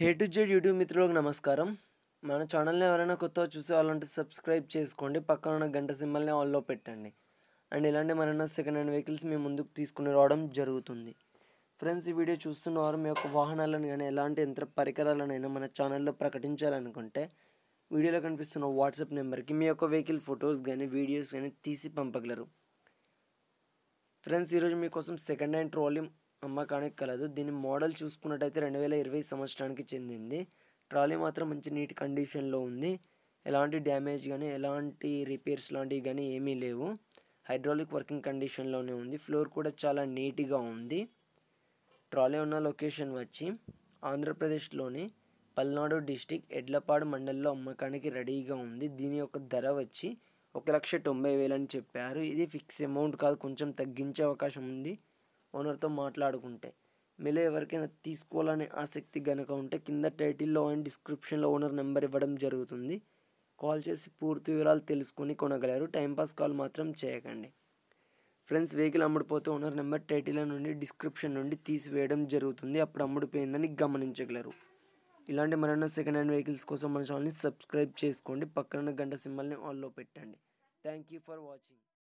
hey to Z YouTube మిత్రులకు నమస్కారం మన ఛానల్ని ఎవరైనా కొత్త చూసే వాళ్ళంటే సబ్స్క్రైబ్ చేసుకోండి పక్కన ఉన్న గంట సింబల్ని ఆల్లో పెట్టండి అండ్ ఇలాంటి మరైనా సెకండ్ హ్యాండ్ వెహికల్స్ మేము ముందుకు తీసుకుని రావడం జరుగుతుంది ఫ్రెండ్స్ ఈ వీడియో చూస్తున్న వారు మీ యొక్క వాహనాలను కానీ ఎలాంటి యంత్ర పరికరాలనైనా మన ఛానల్లో ప్రకటించాలనుకుంటే వీడియోలో కనిపిస్తున్న వాట్సాప్ నెంబర్కి మీ యొక్క వెహికల్ ఫొటోస్ కానీ వీడియోస్ కానీ తీసి పంపగలరు ఫ్రెండ్స్ ఈరోజు మీకోసం సెకండ్ హ్యాండ్ ట్రోలింగ్ అమ్మకానికి కలదు దీని మోడల్ చూసుకున్నట్టయితే రెండు వేల ఇరవై సంవత్సరానికి చెందింది ట్రాలీ మాత్రం మంచి నీట్ కండిషన్లో ఉంది ఎలాంటి డ్యామేజ్ కానీ ఎలాంటి రిపేర్స్ లాంటివి కానీ ఏమీ లేవు హైడ్రాలిక్ వర్కింగ్ కండిషన్లోనే ఉంది ఫ్లోర్ కూడా చాలా నీట్గా ఉంది ట్రాలీ ఉన్న లొకేషన్ వచ్చి ఆంధ్రప్రదేశ్లోని పల్నాడు డిస్టిక్ ఎడ్లపాడు మండల్లో అమ్మకానికి రెడీగా ఉంది దీని యొక్క ధర వచ్చి ఒక లక్ష తొంభై వేలు అని చెప్పారు ఇది ఫిక్స్ అమౌంట్ కాదు కొంచెం తగ్గించే అవకాశం ఉంది ఓనర్తో మాట్లాడుకుంటే మీలో ఎవరికైనా తీసుకోవాలనే ఆసక్తి కనుక ఉంటే కింద టైటిల్లో అండ్ డిస్క్రిప్షన్లో ఓనర్ నెంబర్ ఇవ్వడం జరుగుతుంది కాల్ చేసి పూర్తి వివరాలు తెలుసుకొని కొనగలరు టైంపాస్ కాల్ మాత్రం చేయకండి ఫ్రెండ్స్ వెహికల్ అమ్ముడిపోతే ఓనర్ నెంబర్ టైటిల్ నుండి డిస్క్రిప్షన్ నుండి తీసివేయడం జరుగుతుంది అప్పుడు అమ్ముడిపోయిందని గమనించగలరు ఇలాంటి మరెన్నో సెకండ్ హ్యాండ్ వెహికల్స్ కోసం మన ఛానల్ని సబ్స్క్రైబ్ చేసుకోండి పక్కన గంట సింబల్ని ఆన్లో పెట్టండి థ్యాంక్ యూ ఫర్ వాచింగ్